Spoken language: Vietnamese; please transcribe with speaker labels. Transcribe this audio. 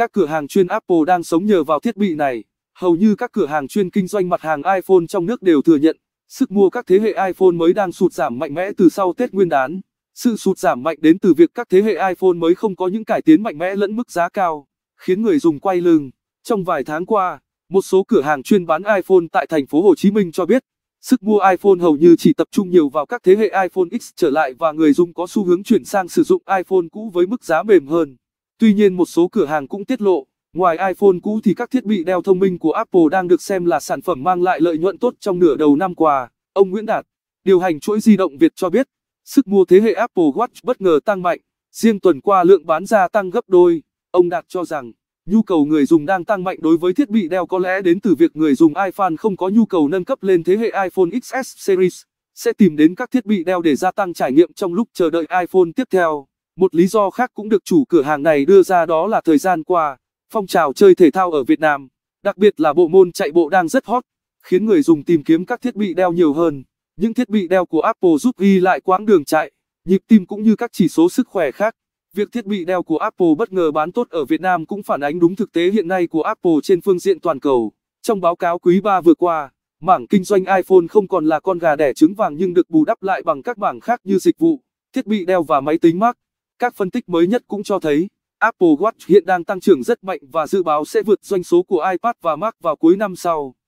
Speaker 1: Các cửa hàng chuyên Apple đang sống nhờ vào thiết bị này. Hầu như các cửa hàng chuyên kinh doanh mặt hàng iPhone trong nước đều thừa nhận, sức mua các thế hệ iPhone mới đang sụt giảm mạnh mẽ từ sau Tết Nguyên đán. Sự sụt giảm mạnh đến từ việc các thế hệ iPhone mới không có những cải tiến mạnh mẽ lẫn mức giá cao, khiến người dùng quay lưng. Trong vài tháng qua, một số cửa hàng chuyên bán iPhone tại thành phố Hồ Chí Minh cho biết, sức mua iPhone hầu như chỉ tập trung nhiều vào các thế hệ iPhone X trở lại và người dùng có xu hướng chuyển sang sử dụng iPhone cũ với mức giá mềm hơn. Tuy nhiên một số cửa hàng cũng tiết lộ, ngoài iPhone cũ thì các thiết bị đeo thông minh của Apple đang được xem là sản phẩm mang lại lợi nhuận tốt trong nửa đầu năm qua. Ông Nguyễn Đạt, điều hành chuỗi di động Việt cho biết, sức mua thế hệ Apple Watch bất ngờ tăng mạnh, riêng tuần qua lượng bán ra tăng gấp đôi. Ông Đạt cho rằng, nhu cầu người dùng đang tăng mạnh đối với thiết bị đeo có lẽ đến từ việc người dùng iPhone không có nhu cầu nâng cấp lên thế hệ iPhone XS series, sẽ tìm đến các thiết bị đeo để gia tăng trải nghiệm trong lúc chờ đợi iPhone tiếp theo. Một lý do khác cũng được chủ cửa hàng này đưa ra đó là thời gian qua, phong trào chơi thể thao ở Việt Nam, đặc biệt là bộ môn chạy bộ đang rất hot, khiến người dùng tìm kiếm các thiết bị đeo nhiều hơn. Những thiết bị đeo của Apple giúp ghi lại quãng đường chạy, nhịp tim cũng như các chỉ số sức khỏe khác. Việc thiết bị đeo của Apple bất ngờ bán tốt ở Việt Nam cũng phản ánh đúng thực tế hiện nay của Apple trên phương diện toàn cầu. Trong báo cáo quý 3 vừa qua, mảng kinh doanh iPhone không còn là con gà đẻ trứng vàng nhưng được bù đắp lại bằng các mảng khác như dịch vụ, thiết bị đeo và máy tính Mac. Các phân tích mới nhất cũng cho thấy, Apple Watch hiện đang tăng trưởng rất mạnh và dự báo sẽ vượt doanh số của iPad và Mac vào cuối năm sau.